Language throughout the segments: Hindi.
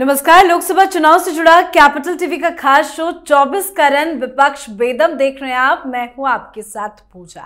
नमस्कार लोकसभा चुनाव से जुड़ा कैपिटल टीवी का खास शो 24 करण विपक्ष बेदम देख रहे हैं आप मैं हूं आपके साथ पूजा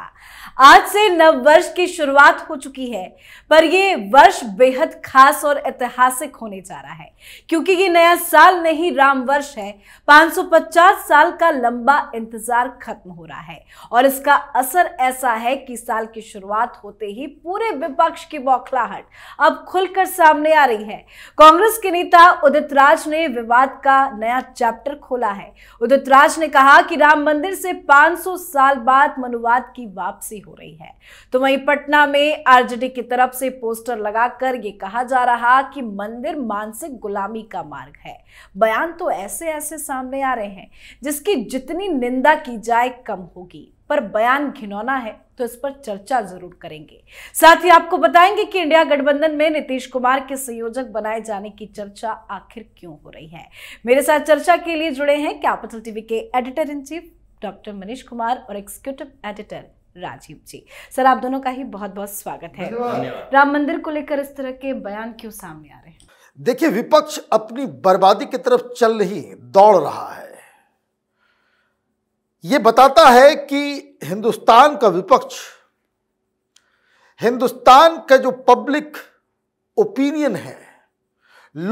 आज से नव वर्ष की शुरुआत हो चुकी है पर ये वर्ष बेहद खास और ऐतिहासिक होने जा रहा है क्योंकि ये नया साल नहीं राम वर्ष है 550 साल का लंबा इंतजार खत्म हो रहा है और इसका असर ऐसा है कि साल की शुरुआत होते ही पूरे विपक्ष की बौखलाहट अब खुलकर सामने आ रही है कांग्रेस के नेता उदित राज ने विवाद का नया चैप्टर खोला है उदित राज ने कहा कि राम मंदिर से 500 साल बाद मनुवाद की वापसी हो रही है तो वहीं पटना में आरजेडी की तरफ से पोस्टर लगाकर यह कहा जा रहा कि मंदिर मानसिक गुलामी का मार्ग है बयान तो ऐसे ऐसे सामने आ रहे हैं जिसकी जितनी निंदा की जाए कम होगी पर बयान घिनौना है तो इस पर चर्चा जरूर करेंगे साथ ही आपको बताएंगे कि इंडिया गठबंधन में नीतीश कुमार के संयोजक बनाए जाने की चर्चा आखिर क्यों हो रही है मेरे साथ चर्चा के लिए जुड़े हैं कैपिटल टीवी के editor in chief doctor Manish Kumar और executive editor Rajiv ji sir आप दोनों का ही बहुत बहुत स्वागत है राम मंदिर को लेकर इस तरह के बयान क्यों सामने आ रहे हैं देखिए विपक्ष अपनी बर्बादी की तरफ चल रही दौड़ रहा है यह बताता है कि हिंदुस्तान का विपक्ष हिंदुस्तान का जो पब्लिक ओपिनियन है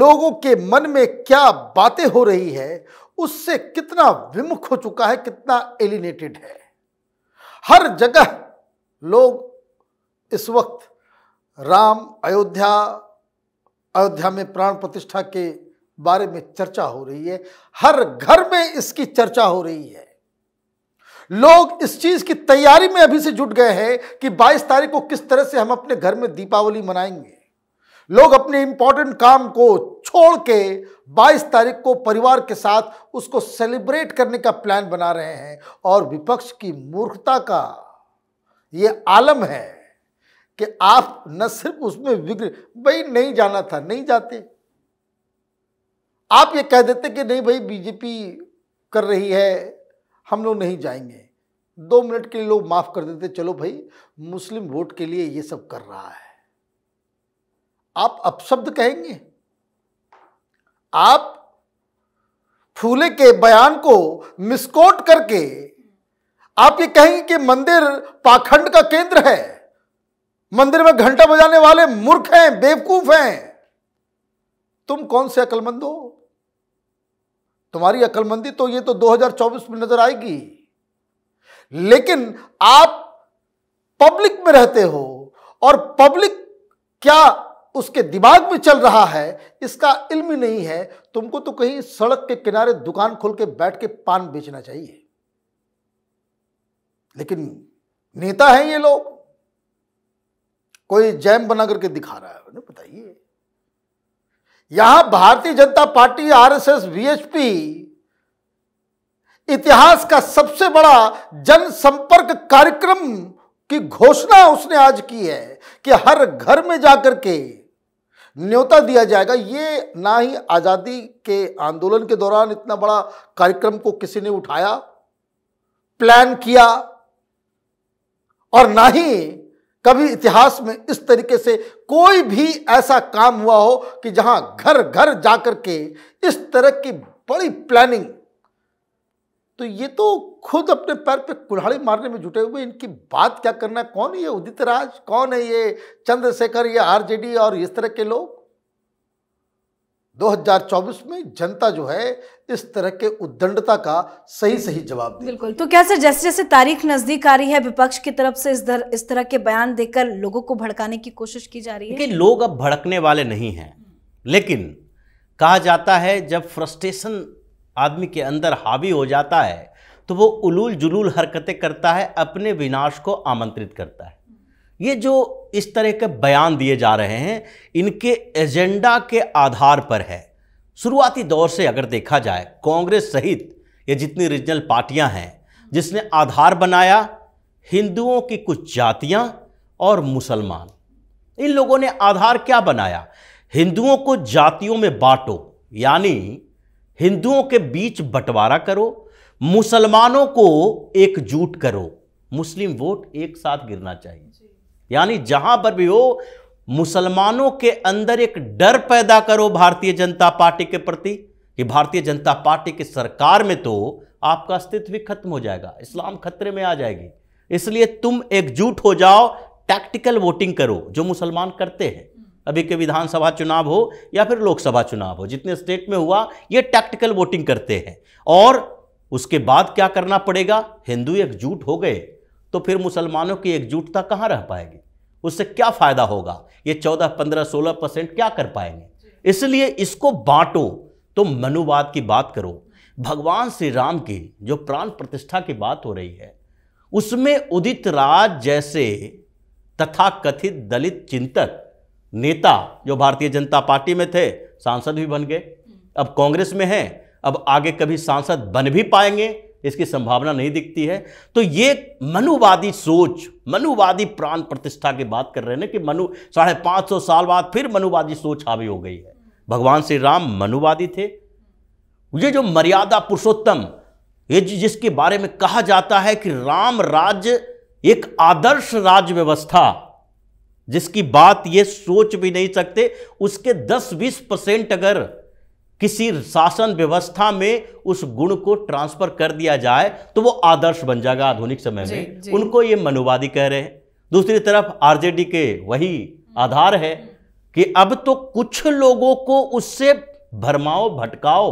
लोगों के मन में क्या बातें हो रही है उससे कितना विमुख हो चुका है कितना एलिनेटेड है हर जगह लोग इस वक्त राम अयोध्या अयोध्या में प्राण प्रतिष्ठा के बारे में चर्चा हो रही है हर घर में इसकी चर्चा हो रही है लोग इस चीज़ की तैयारी में अभी से जुट गए हैं कि 22 तारीख को किस तरह से हम अपने घर में दीपावली मनाएंगे लोग अपने इंपॉर्टेंट काम को छोड़ के 22 तारीख को परिवार के साथ उसको सेलिब्रेट करने का प्लान बना रहे हैं और विपक्ष की मूर्खता का ये आलम है कि आप न सिर्फ उसमें विग्र भाई नहीं जाना था नहीं जाते आप ये कह देते कि नहीं भाई बीजेपी कर रही है हम लोग नहीं जाएंगे दो मिनट के लिए लोग माफ़ कर देते चलो भाई मुस्लिम वोट के लिए ये सब कर रहा है आप अपशब्द कहेंगे आप फूले के बयान को मिसकोट करके आप ये कहेंगे कि मंदिर पाखंड का केंद्र है मंदिर में घंटा बजाने वाले मूर्ख हैं बेवकूफ हैं तुम कौन से अकलमंद हो तुम्हारी अक्लमंदी तो ये तो 2024 में नजर आएगी लेकिन आप पब्लिक में रहते हो और पब्लिक क्या उसके दिमाग में चल रहा है इसका इल्म नहीं है तुमको तो कहीं सड़क के किनारे दुकान खोल के बैठ के पान बेचना चाहिए लेकिन नेता हैं ये लोग कोई जैम बना करके दिखा रहा है बताइए यहां भारतीय जनता पार्टी आरएसएस वीएचपी इतिहास का सबसे बड़ा जनसंपर्क कार्यक्रम की घोषणा उसने आज की है कि हर घर में जाकर के न्योता दिया जाएगा ये ना ही आज़ादी के आंदोलन के दौरान इतना बड़ा कार्यक्रम को किसी ने उठाया प्लान किया और ना ही कभी इतिहास में इस तरीके से कोई भी ऐसा काम हुआ हो कि जहां घर घर जाकर के इस तरह की बड़ी प्लानिंग तो ये तो खुद अपने पैर पे कुल्हाड़ी मारने में जुटे हुए इनकी बात क्या करना है कौन ये उदित राज कौन है ये चंद्रशेखर ये आरजेडी और इस तरह के लोग 2024 में जनता जो है इस तरह के उद्दंडता का सही सही जवाब दे बिल्कुल तो क्या सर जैसे जैसे तारीख नजदीक आ रही है विपक्ष की तरफ से इस दर, इस तरह के बयान देकर लोगों को भड़काने की कोशिश की जा रही है कि लोग अब भड़कने वाले नहीं हैं लेकिन कहा जाता है जब फ्रस्ट्रेशन आदमी के अंदर हावी हो जाता है तो वो उलूल जुलूल हरकतें करता है अपने विनाश को आमंत्रित करता है ये जो इस तरह के बयान दिए जा रहे हैं इनके एजेंडा के आधार पर है शुरुआती दौर से अगर देखा जाए कांग्रेस सहित ये जितनी रीजनल पार्टियां हैं जिसने आधार बनाया हिंदुओं की कुछ जातियां और मुसलमान इन लोगों ने आधार क्या बनाया हिंदुओं को जातियों में बांटो यानी हिंदुओं के बीच बंटवारा करो मुसलमानों को एकजुट करो मुस्लिम वोट एक साथ गिरना चाहिए यानी जहां पर भी हो मुसलमानों के अंदर एक डर पैदा करो भारतीय जनता पार्टी के प्रति कि भारतीय जनता पार्टी की सरकार में तो आपका अस्तित्व भी खत्म हो जाएगा इस्लाम खतरे में आ जाएगी इसलिए तुम एकजुट हो जाओ टैक्टिकल वोटिंग करो जो मुसलमान करते हैं अभी के विधानसभा चुनाव हो या फिर लोकसभा चुनाव हो जितने स्टेट में हुआ ये टैक्टिकल वोटिंग करते हैं और उसके बाद क्या करना पड़ेगा हिंदू एकजुट हो गए तो फिर मुसलमानों की एकजुटता कहाँ रह पाएगी उससे क्या फ़ायदा होगा ये चौदह पंद्रह सोलह परसेंट क्या कर पाएंगे इसलिए इसको बांटो तो मनुवाद की बात करो भगवान श्री राम की जो प्राण प्रतिष्ठा की बात हो रही है उसमें उदित राज जैसे तथा कथित दलित चिंतक नेता जो भारतीय जनता पार्टी में थे सांसद भी बन गए अब कांग्रेस में हैं अब आगे कभी सांसद बन भी पाएंगे इसकी संभावना नहीं दिखती है तो ये मनुवादी सोच मनुवादी प्राण प्रतिष्ठा की बात कर रहे हैं कि मनु साढ़े पाँच सौ साल बाद फिर मनुवादी सोच हावी हो गई है भगवान श्री राम मनुवादी थे ये जो मर्यादा पुरुषोत्तम ये जिसके बारे में कहा जाता है कि राम राज्य एक आदर्श राज्य व्यवस्था जिसकी बात ये सोच भी नहीं सकते उसके 10-20 परसेंट अगर किसी शासन व्यवस्था में उस गुण को ट्रांसफर कर दिया जाए तो वो आदर्श बन जाएगा आधुनिक समय में उनको ये मनुवादी कह रहे हैं दूसरी तरफ आरजेडी के वही आधार है कि अब तो कुछ लोगों को उससे भरमाओ भटकाओ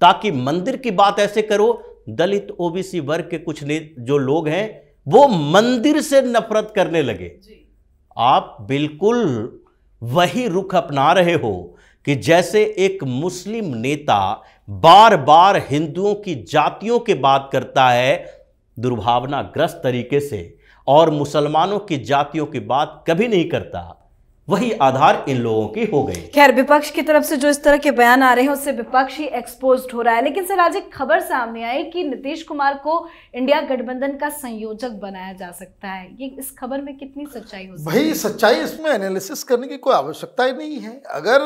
ताकि मंदिर की बात ऐसे करो दलित ओबीसी वर्ग के कुछ जो लोग हैं वो मंदिर से नफरत करने लगे आप बिल्कुल वही रुख अपना रहे हो कि जैसे एक मुस्लिम नेता बार बार हिंदुओं की जातियों के बात करता है दुर्भावनाग्रस्त तरीके से और मुसलमानों की जातियों की बात कभी नहीं करता वही आधार इन लोगों की हो गई खैर विपक्ष की तरफ से जो इस तरह के बयान आ रहे हैं उससे विपक्ष ही एक्सपोज हो रहा है लेकिन सर आज एक खबर सामने आई कि नीतीश कुमार को इंडिया गठबंधन का संयोजक बनाया जा सकता है ये इस खबर में कितनी सच्चाई हो भाई सच्चाई इसमें एनालिसिस करने की कोई आवश्यकता ही नहीं है अगर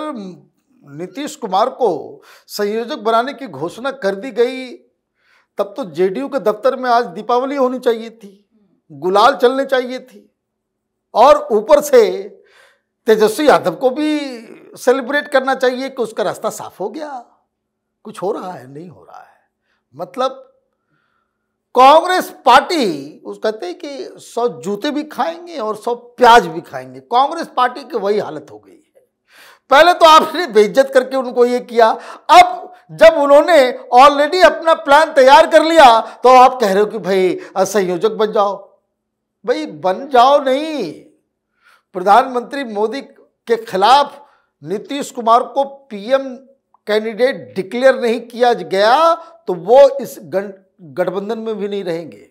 नीतीश कुमार को संयोजक बनाने की घोषणा कर दी गई तब तो जेडीयू के दफ्तर में आज दीपावली होनी चाहिए थी गुलाल चलने चाहिए थी और ऊपर से तेजस्वी यादव को भी सेलिब्रेट करना चाहिए कि उसका रास्ता साफ हो गया कुछ हो रहा है नहीं हो रहा है मतलब कांग्रेस पार्टी उस कहते हैं कि सौ जूते भी खाएंगे और सौ प्याज भी खाएंगे कांग्रेस पार्टी की वही हालत हो गई है पहले तो आपने बेइज्जत करके उनको ये किया अब जब उन्होंने ऑलरेडी अपना प्लान तैयार कर लिया तो आप कह रहे हो कि भाई संयोजक बन जाओ भाई बन जाओ नहीं प्रधानमंत्री मोदी के खिलाफ नीतीश कुमार को पीएम कैंडिडेट डिक्लेयर नहीं किया गया तो वो इस गठबंधन में भी नहीं रहेंगे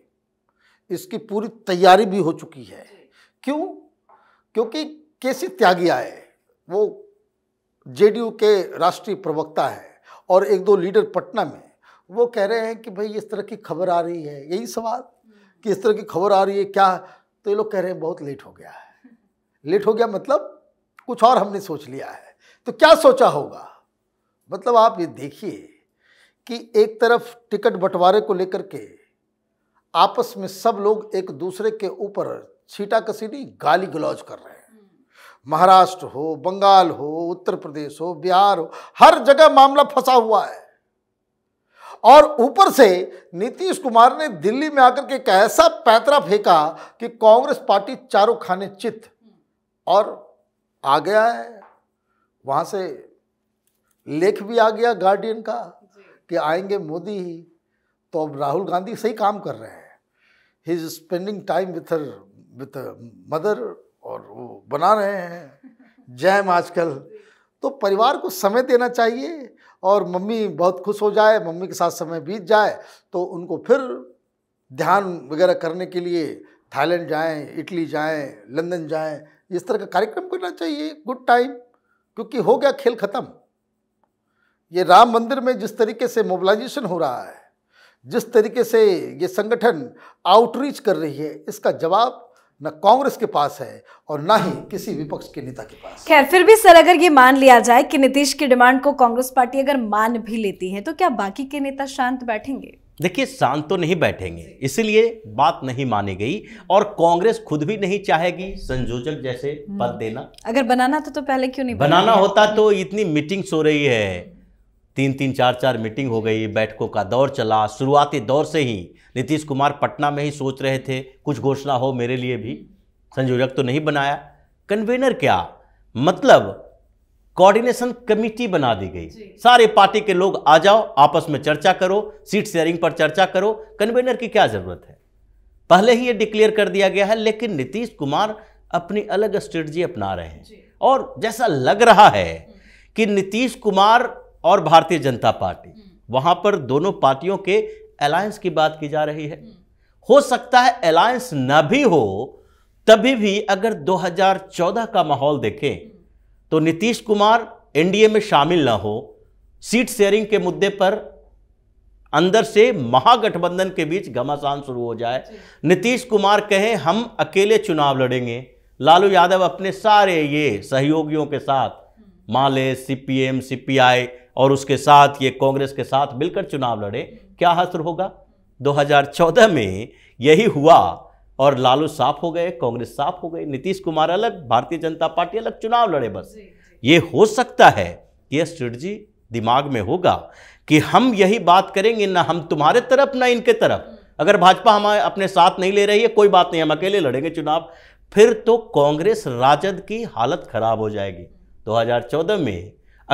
इसकी पूरी तैयारी भी हो चुकी है क्यों क्योंकि के सी त्यागी आए वो जेडीयू के राष्ट्रीय प्रवक्ता है और एक दो लीडर पटना में वो कह रहे हैं कि भाई इस तरह की खबर आ रही है यही सवाल कि इस तरह की खबर आ रही है क्या तो ये लोग कह रहे हैं बहुत लेट हो गया है लेट हो गया मतलब कुछ और हमने सोच लिया है तो क्या सोचा होगा मतलब आप ये देखिए कि एक तरफ टिकट बंटवारे को लेकर के आपस में सब लोग एक दूसरे के ऊपर छीटा कसीटी गाली गलौज कर रहे हैं महाराष्ट्र हो बंगाल हो उत्तर प्रदेश हो बिहार हो हर जगह मामला फंसा हुआ है और ऊपर से नीतीश कुमार ने दिल्ली में आकर के एक ऐसा पैतरा फेंका कि कांग्रेस पार्टी चारों खाने चित्त और आ गया है वहाँ से लेख भी आ गया गार्डियन का कि आएंगे मोदी ही तो अब राहुल गांधी सही काम कर रहे हैं he is spending time with her with mother और वो बना रहे हैं जैम आजकल तो परिवार को समय देना चाहिए और मम्मी बहुत खुश हो जाए मम्मी के साथ समय बीत जाए तो उनको फिर ध्यान वगैरह करने के लिए थाईलैंड जाएं इटली जाएं लंदन जाएं इस तरह का कार्यक्रम करना चाहिए गुड टाइम क्योंकि हो गया खेल ख़त्म ये राम मंदिर में जिस तरीके से मोबिलाइजेशन हो रहा है जिस तरीके से ये संगठन आउटरीच कर रही है इसका जवाब न कांग्रेस के पास है और ना ही किसी विपक्ष के नेता के पास खैर फिर भी सर अगर ये मान लिया जाए कि नीतीश की डिमांड को कांग्रेस पार्टी अगर मान भी लेती है तो क्या बाकी के नेता शांत बैठेंगे देखिए शांत तो नहीं बैठेंगे इसलिए बात नहीं मानी गई और कांग्रेस खुद भी नहीं चाहेगी संयोजक जैसे हम्म। पद देना अगर बनाना था तो पहले क्यों नहीं बनाना होता तो इतनी मीटिंग्स हो रही है तीन तीन चार चार मीटिंग हो गई बैठकों का दौर चला शुरुआती दौर से ही नीतीश कुमार पटना में ही सोच रहे थे कुछ घोषणा हो मेरे लिए भी संयोजक तो नहीं बनाया कन्वेनर क्या मतलब कोऑर्डिनेशन कमिटी बना दी गई सारे पार्टी के लोग आ जाओ आपस में चर्चा करो सीट शेयरिंग पर चर्चा करो कन्वेनर की क्या जरूरत है पहले ही ये डिक्लेयर कर दिया गया है लेकिन नीतीश कुमार अपनी अलग स्ट्रेटजी अपना रहे हैं और जैसा लग रहा है कि नीतीश कुमार और भारतीय जनता पार्टी हम्म। वहां पर दोनों पार्टियों के अलायंस की बात की जा रही है हम्म। हो सकता है अलायंस ना भी हो तभी भी अगर 2014 का माहौल देखें तो नीतीश कुमार एनडीए में शामिल ना हो सीट शेयरिंग के मुद्दे पर अंदर से महागठबंधन के बीच घमासान शुरू हो जाए नीतीश कुमार कहें हम अकेले चुनाव लड़ेंगे लालू यादव अपने सारे ये सहयोगियों के साथ माले सीपीएम सीपीआई और उसके साथ ये कांग्रेस के साथ मिलकर चुनाव लड़े क्या हासिल होगा 2014 में यही हुआ और लालू साफ हो गए कांग्रेस साफ हो गई नीतीश कुमार अलग भारतीय जनता पार्टी अलग चुनाव लड़े बस ये हो सकता है कि यह स्ट्रेटजी दिमाग में होगा कि हम यही बात करेंगे ना हम तुम्हारे तरफ ना इनके तरफ अगर भाजपा हमारे अपने साथ नहीं ले रही है कोई बात नहीं हम अकेले लड़ेंगे चुनाव फिर तो कांग्रेस राजद की हालत खराब हो जाएगी 2014 में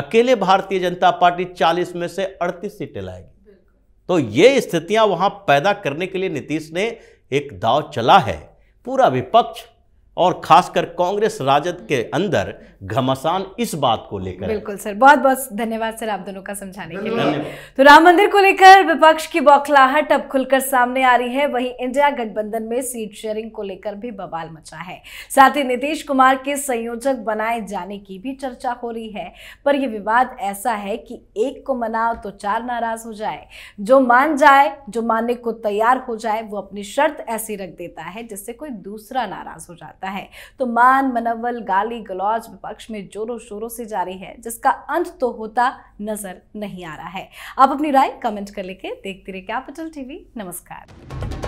अकेले भारतीय जनता पार्टी 40 में से 38 सीटें लाएगी तो ये स्थितियां वहां पैदा करने के लिए नीतीश ने एक दाव चला है पूरा विपक्ष और खासकर कांग्रेस राजद के अंदर घमासान इस बात को लेकर बिल्कुल सर बहुत बहुत धन्यवाद सर आप दोनों का समझाने के लिए तो राम मंदिर को लेकर विपक्ष की बौखलाहट अब खुलकर सामने आ रही है वहीं इंडिया गठबंधन में सीट शेयरिंग को लेकर भी बवाल मचा है साथ ही नीतीश कुमार के संयोजक बनाए जाने की भी चर्चा हो रही है पर यह विवाद ऐसा है कि एक को मनाओ तो चार नाराज हो जाए जो मान जाए जो मानने को तैयार हो जाए वो अपनी शर्त ऐसी रख देता है जिससे कोई दूसरा नाराज हो जाता है सकता है तो मान मनवल गाली गलौज विपक्ष में जोरों शोरों से जारी है जिसका अंत तो होता नजर नहीं आ रहा है आप अपनी राय कमेंट कर लेके देखते रहे कैपिटल टीवी नमस्कार